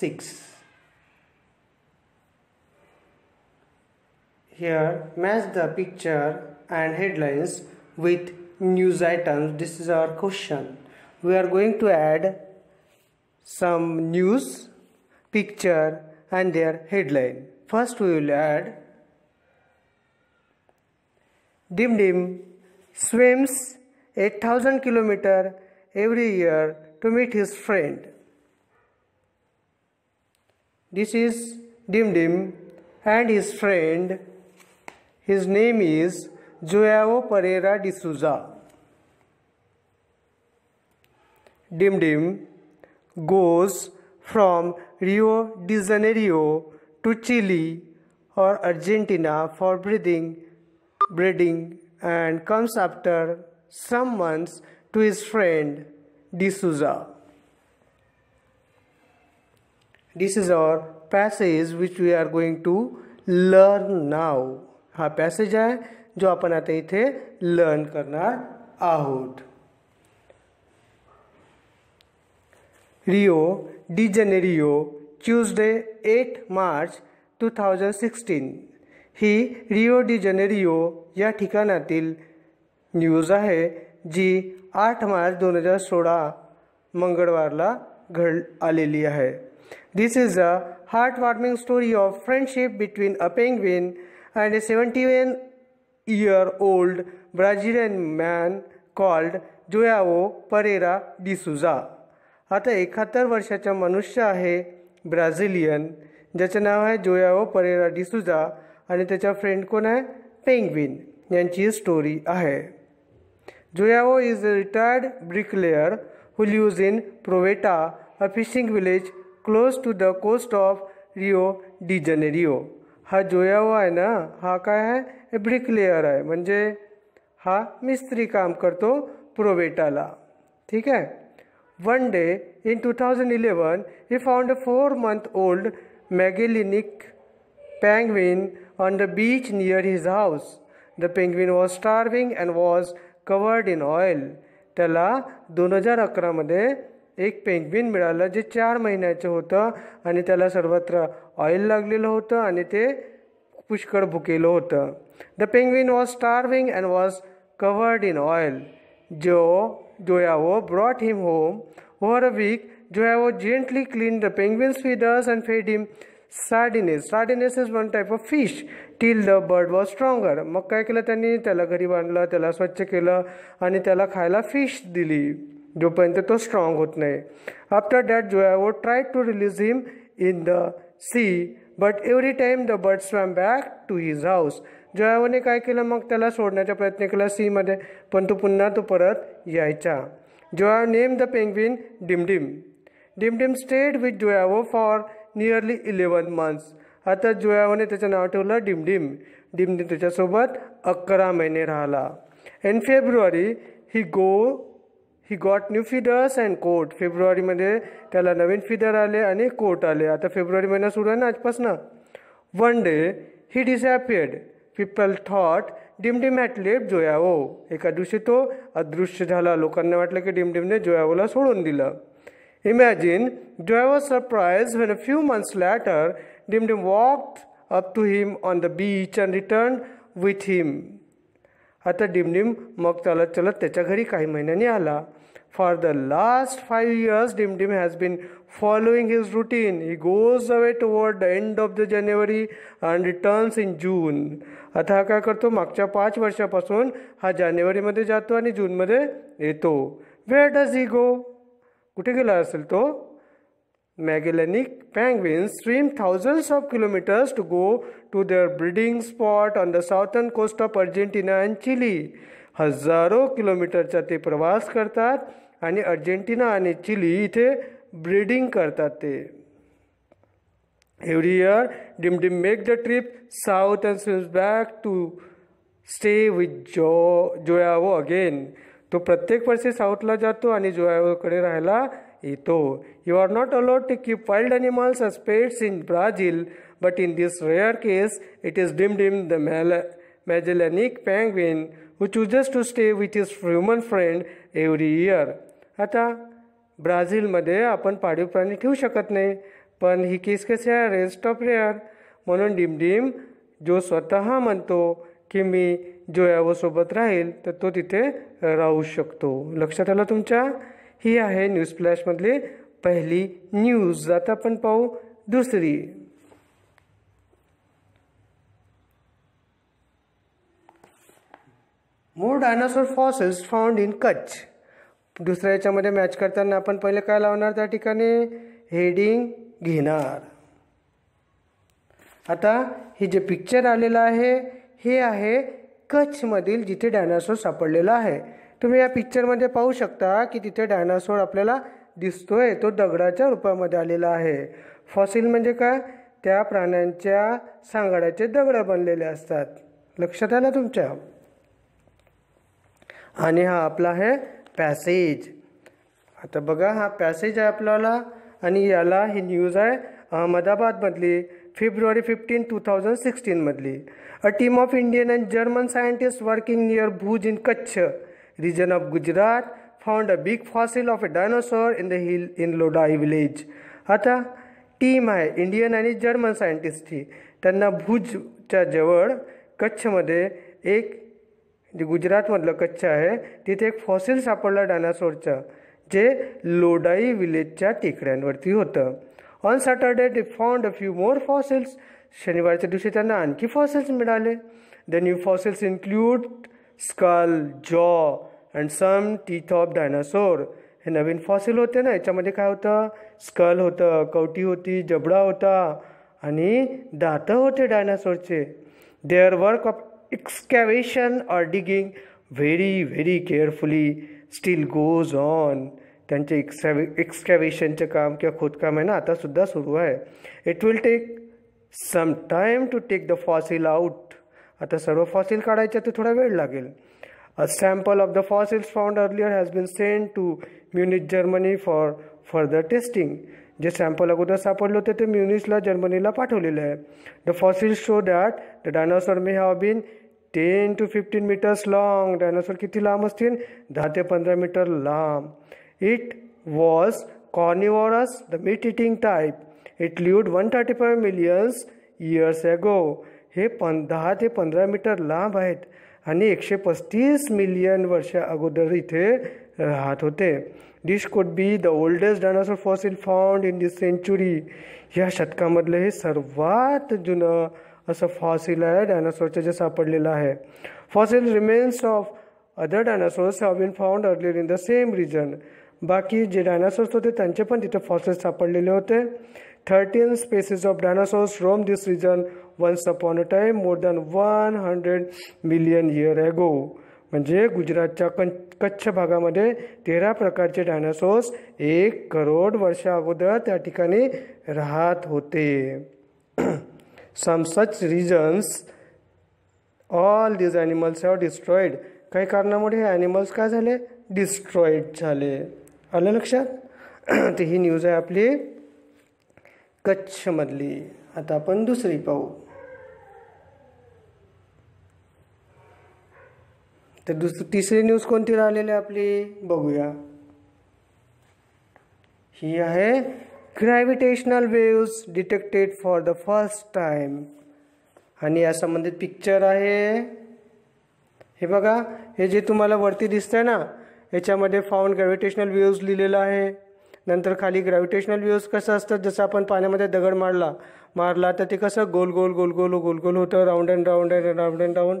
6. Here match the picture and headlines with news items. This is our question. We are going to add some news, picture and their headline. First we will add Dim Dim swims 8000 kilometer every year to meet his friend. This is Dim Dim and his friend. His name is Joao Pereira de Souza. Dim Dim goes from Rio de Janeiro to Chile or Argentina for breeding, breeding and comes after some months to his friend souza this is our passage which we are going to learn now हा passage आहे जो आपण आता इथे learn करणार आहोत Rio de Janeiro Tuesday eight March two thousand sixteen ही Rio de Janeiro या ठिकाणातील न्यूज आहे जी आठ मार्च दोन हजार सोळा मंगळवारला घड आलेली आहे This is a heartwarming story of friendship between a penguin and a 71 year old Brazilian man called जोयाओ Pereira D'Souza आता एकाहत्तर वर्षाचा मनुष्य आहे ब्राझिलियन ज्याचं नाव आहे जोयाओ परेरा डिसुजा आणि त्याचा फ्रेंड कोण आहे पेंगविन यांची स्टोरी आहे Joao is a retired bricklayer who lives in Proveta a fishing village close to the coast of Rio de Janeiro हा जोया हुआ है ना हा का है ब्रिकलेयर है मजे हा मिस्त्री काम करतो प्रोवेटाला ठीक है one day in 2011 he found four month old Magellanic penguin on the beach near his house the penguin was starving and was covered in oil तला दोन हजार अकरा अकरामध्ये एक पेंग्विन मिळालं जे चार महिन्याचं होतं आणि त्याला सर्वत्र ऑइल लागलेलं होतं आणि ते पुष्कळ भुकेलं होतं the penguin was starving and was covered in oil जो Joao brought him home over a week वो जेंटली क्लीन द पेंग्विन स्वीडर्स and fed him sardines sardines is one type of fish till the bird was stronger मग काय केलं त्यांनी त्याला घरी बांधलं त्याला स्वच्छ केलं आणि त्याला खायला फिश दिली जोपर्यंत तो स्ट्रॉंग होत नाही after that Joao try to release him in the sea but every time the bird swam back to his house जोयावोने काय केलं मग त्याला सोडण्याचा प्रयत्न केला सीमध्ये पण तो पुन्हा तो परत यायचा Joao name the penguin Dimdim Dimdim stayed with Joao for nearly eleven months आता जोयावोने त्याचं नाव ठेवलं डिमडिम डिमडिम त्याच्यासोबत अकरा महिने राहिला in February he go he got new feathers and coat फेब्रुवारीमध्ये त्याला नवीन फिदर आले आणि कोट आले आता फेब्रुवारी महिना सुरू आहे ना आजपासून one day he disappeared people thought Dimdim had left Joao एका दिवशी तो अदृश्य झाला लोकांना वाटलं की डिमडिमने जोयाओला सोडून दिलं imagine Joao surprise when a few months later Dimdim walk up to him on the beach and return with him आता डिमडिम मग चालत चालत त्याच्या घरी काही महिन्यांनी आला For the last five years, Dim Dim has been following his routine. He goes away toward the end of the January and returns in June. आता काय करतो मागच्या पाच वर्षापासून हा जानेवारीमध्ये जातो आणि जूनमध्ये येतो वेअर डज ही गो कुठे गेला असेल तो Magellanic penguin stream thousands of kilometres to go to their breeding spot on the southern coast of Argentina and Chile हजारो किलोमीटरचा ते प्रवास करतात आणि अर्जेंटिना आणि चिली इथे ब्रीडिंग करतात ते every year Dimdim make the trip south and swims back to stay with Jo Joao again तो प्रत्येक वर्षी साऊथला जातो आणि जोयावोकडे राहायला येतो you are not allowed to keep wild animals as pets in Brazil but in this rare case it is Dimdim the mag Magellanic penguin who chooses to stay with his human friend every year आता ब्राझीलमध्ये आपण पाळीव प्राणी ठेवू शकत नाही पण ही कशी आहे रेस्ट ऑफ रेअर म्हणून डिमडिम जो स्वतः म्हणतो की मी जो सोबत राहील तर तो तिथे राहू शकतो लक्षात आलं तुमच्या ही आहे न्यूज फ्लॅशमधली पहिली न्यूज आता आपण पाहू दुसरी more dinosaur fossils found in Kutch दुसऱ्या याच्यामध्ये मॅच करताना आपण पहिले काय लावणार त्या ठिकाणी हेडिंग घेणार आता हे जे पिक्चर आलेलं आहे हे आहे कच्छमधील जिथे डायनासोर सापडलेला आहे तुम्ही या पिक्चरमध्ये पाहू शकता की तिथे डायनासोर आपल्याला दिसतोय तो दगडाच्या रूपामध्ये आलेला आहे फॉसिल म्हणजे काय त्या प्राण्यांच्या सांगाड्याचे दगड बनलेले असतात लक्षात आलं तुमच्या आणि हा आपला आहे पॅसेज आता बघा हा पॅसेज आहे आपल्याला आणि याला ही न्यूज आहे अहमदाबादमधली फेब्रुवारी फिफ्टीन टू थाउजंड सिक्स्टीनमधली a team of Indian and German scientist working near Bhuj in Kutch region of Gujarat found a big fossil of a dinosaur in the hill in Lodai village आता टीम आहे इंडियन आणि German सायंटिस्टची त्यांना भुजच्या जवळ कच्छमध्ये एक जे गुजरातमधलं कच्छ आहे तिथे एक फॉसिल सापडला डायनासोरचं जे लोडाई विलेजच्या टेकड्यांवरती होतं on Saturday they found a few more fossils शनिवारच्या दिवशी त्यांना आणखी फॉसिल्स मिळाले the new fossils include skull jaw and some teeth of dinosaur हे नवीन फॉसिल होते ना याच्यामध्ये काय होतं स्कल होतं कवटी होती जबडा होता आणि दातं होते डायनासोरचे their work of excavation or digging very very carefully still goes on त्यांचे एक्सॅव एक्सकॅवेशनचे काम किंवा खोदकाम आहे ना आतासुद्धा सुरू आहे it will take some time to take the fossil out आता सर्व फॉसिल काढायच्या तर थोडा वेळ लागेल a sample of the fossils found earlier has been send to Munich Germany for further testing जे सॅम्पल अगोदर सापडलं होते ते म्युनिसला जर्मनीला पाठवलेलं आहे the fossils show that the dinosaur may have been ten to fifteen metres long dinosaur किती लांब असतील दहा ते पंधरा मीटर लांब it was carnivorous the meat eating type it lived one thirty five millions years ago हे पं दहा ते पंधरा मीटर लांब आहेत आणि एकशे पस्तीस मिलियन वर्ष अगोदर इथे राहत होते this could be the oldest dinosaur fossil found in this century ह्या शतकामधलं हे सर्वात जुनं असं फॉसिल आहे डायनासोरचं जे सापडलेलं आहे fossil remains of other dinosaurs have been found earlier in the same region बाकी जे डायनासोर्स होते त्यांचे पण तिथे फॉसिल सापडलेले होते thirteen species of dinosaurs roam this region once upon a time more than one hundred million year ago म्हणजे गुजरातच्या कं कच्छ भागामध्ये तेरा प्रकारचे डायनासोर्स एक करोड वर्षा अगोदर त्या ठिकाणी राहत होते some such reasons all these animals are destroyed काही कारणामुळे हे ॲनिमल्स काय झाले डिस्ट्रॉईड झाले आलं लक्षात तर ही न्यूज आहे आपली कच्छमधली आता आपण दुसरी पाहू तर दुसरी तिसरी न्यूज कोणती राहिलेली आपली बघूया ही आहे gravitational waves detected for the first time आणि या संबंधित पिक्चर आहे हे बघा हे जे तुम्हाला वरती आहे ना याच्यामध्ये फाउंड ग्रॅव्हिटेशनल वेव्ज लिहिलेलं आहे नंतर खाली ग्रॅव्हिटेशनल वेव्स कसं असतं जसं आपण पाण्यामध्ये दगड मारला मारला तर ते कसं गोल गोल गोल गोल गोल गोल होतं round and round and round and round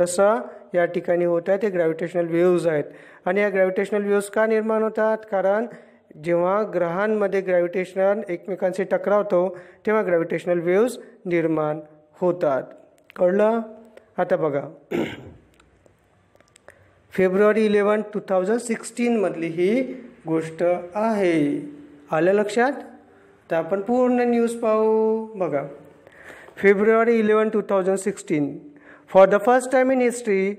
तसं या ठिकाणी होत आहे ते ग्रॅव्हिटेशनल वेव्ज आहेत आणि या ग्रॅव्हिटेशनल वेव्ज का निर्माण होतात कारण जेव्हा ग्रहांमध्ये ग्रॅव्हिटेशनल एकमेकांशी टकरावतो तेव्हा ग्रॅव्हिटेशनल वेव्ज निर्माण होतात कळलं आता बघा फेब्रुवारी इलेवन टू थाउजंड सिक्स्टीनमधली ही गोष्ट आहे आलं लक्षात तर आपण पूर्ण न्यूज पाहू बघा February eleven two thousand sixteen for the first time in history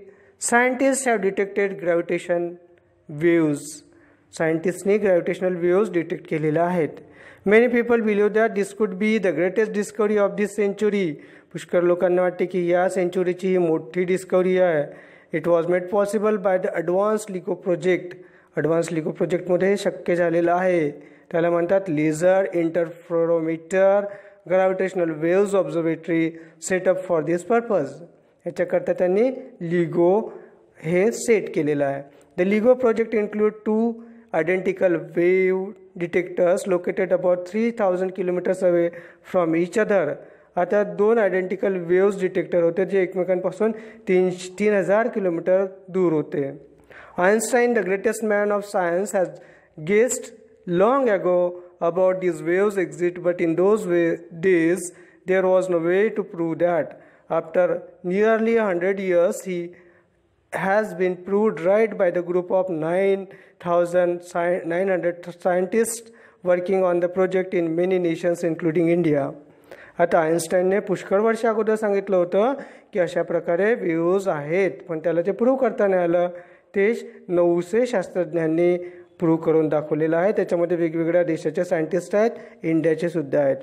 scientist have detected gravitation waves सायंटिस्टनी ग्रॅव्हिटेशनल वेव्ज डिटेक्ट केलेल्या आहेत many people believe that this could be the greatest discovery of this century पुष्कळ लोकांना वाटते की या सेंचुरीची ही मोठी discovery आहे it was made possible by the advance LIGO project advance LIGO प्रोजेक्टमध्ये शक्य झालेलं आहे त्याला म्हणतात laser interferometer gravitational waves observatory setup for this purpose याच्याकरता त्यांनी लिगो हे सेट केलेलं आहे the LIGO project include two identical wave detectors located about 3000 kilometres away from each other आता दोन आयडेंटिकल वेव्स डिटेक्टर होते जे एकमेकांपासून तीन तीन हजार किलोमीटर दूर होते Einstein the greatest man of science has guessed long ago about these waves exist but in those way days there was no way to prove that after nearly hundred years he has been proved right by the group of 9,900 scientists working on the project in many nations including India आता आईन्स्टाईनने पुष्कळ वर्ष अगोदर सांगितलं होतं की अशा प्रकारे व्ह्यूज आहेत पण त्याला ते प्रूव्ह करता नाही आलं ते नऊशे शास्त्रज्ञांनी प्रूव्ह करून दाखवलेलं आहे त्याच्यामध्ये वेगवेगळ्या देशाचे सायंटिस्ट आहेत इंडियाचे सुद्धा आहेत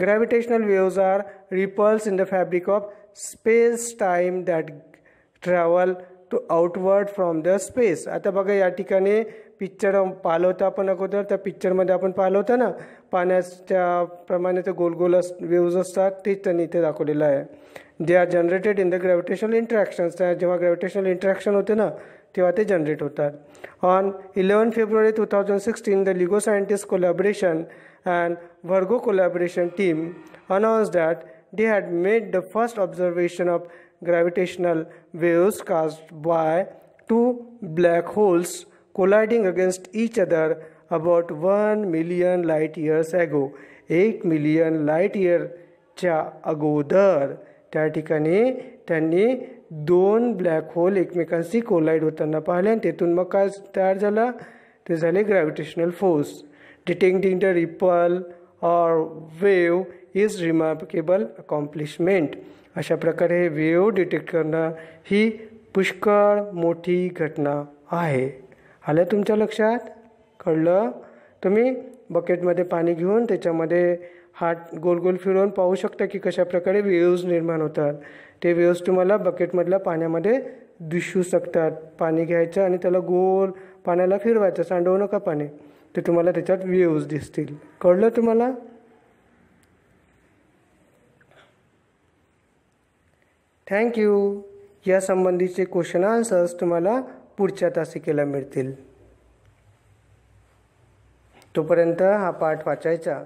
gravitational waves are ripples in the fabric of space time that travel to outward from the space आता बघा या ठिकाणी पिक्चर पाहिलं होतं आपण अगोदर त्या पिक्चरमध्ये आपण पाहिलं होतं ना पाण्याच्या प्रमाणे ते गोल गोल अस असतात तेच त्यांनी इथे दाखवलेलं आहे जे are generated in the gravitational interactions त्या जेव्हा ग्रॅव्हिटेशनल इंटरॅक्शन होते ना तेव्हा ते जनरेट होतात on eleven February two thousand sixteen the LIGO scientist collaboration and Virgo collaboration team announce that they had made the first observation of gravitational waves caused by two black holes colliding against each other about 1 million light years ago 8 million light इयरच्या अगोदर त्या ठिकाणी त्यांनी दोन black hole एकमेकांशी कोलाईड होताना पाहिले आणि तेथून मग काय तयार झाला ते झाले gravitational force detecting the ripple or wave is remarkable accomplishment अशा प्रकारे वेव डिटेक्ट करणं ही पुष्कळ मोठी घटना आहे आलं तुमच्या लक्षात कळलं तुम्ही बकेटमध्ये पाणी घेऊन त्याच्यामध्ये हात गोल गोल फिरवून पाहू शकता की कशाप्रकारे वेव्ज निर्माण होतात ते वेव्ज तुम्हाला बकेटमधल्या पाण्यामध्ये दिसू शकतात पाणी घ्यायचं आणि त्याला गोल पाण्याला फिरवायचं सांडवू नका पाणी ते तुम्हाला त्याच्यात वेव्ज दिसतील कळलं तुम्हाला थँक्यू या संबंधीचे क्वेश्चन आन्सर्स तुम्हाला पुढच्या तासिकेला मिळतील तोपर्यंत हा पाठ वाचायचा